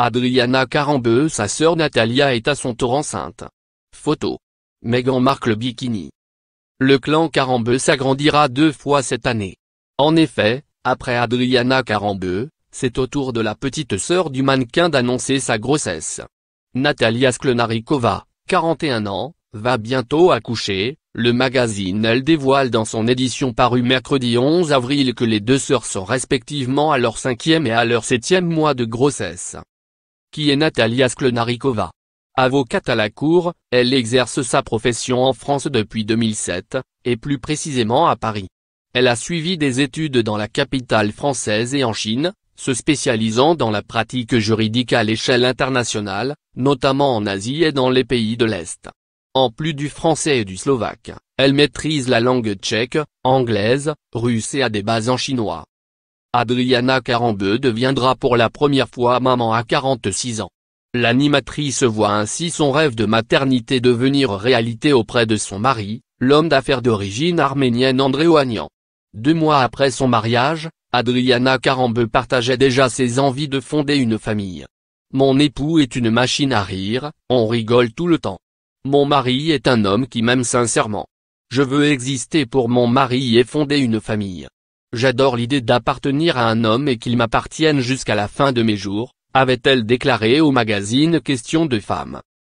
Adriana Carambeu Sa sœur Natalia est à son tour enceinte. Photo. Megan marque le bikini. Le clan Carambeu s'agrandira deux fois cette année. En effet, après Adriana Carambeu, c'est au tour de la petite sœur du mannequin d'annoncer sa grossesse. Natalia Sklonarikova, 41 ans, va bientôt accoucher, le magazine Elle dévoile dans son édition parue mercredi 11 avril que les deux sœurs sont respectivement à leur cinquième et à leur septième mois de grossesse qui est Natalia Sklenarikova. Avocate à la Cour, elle exerce sa profession en France depuis 2007, et plus précisément à Paris. Elle a suivi des études dans la capitale française et en Chine, se spécialisant dans la pratique juridique à l'échelle internationale, notamment en Asie et dans les pays de l'Est. En plus du français et du slovaque, elle maîtrise la langue tchèque, anglaise, russe et a des bases en chinois. Adriana Carambeu deviendra pour la première fois maman à 46 ans. L'animatrice voit ainsi son rêve de maternité devenir réalité auprès de son mari, l'homme d'affaires d'origine arménienne André Oagnan. Deux mois après son mariage, Adriana Carambeu partageait déjà ses envies de fonder une famille. Mon époux est une machine à rire, on rigole tout le temps. Mon mari est un homme qui m'aime sincèrement. Je veux exister pour mon mari et fonder une famille. J'adore l'idée d'appartenir à un homme et qu'il m'appartienne jusqu'à la fin de mes jours, avait-elle déclaré au magazine Question de Femmes.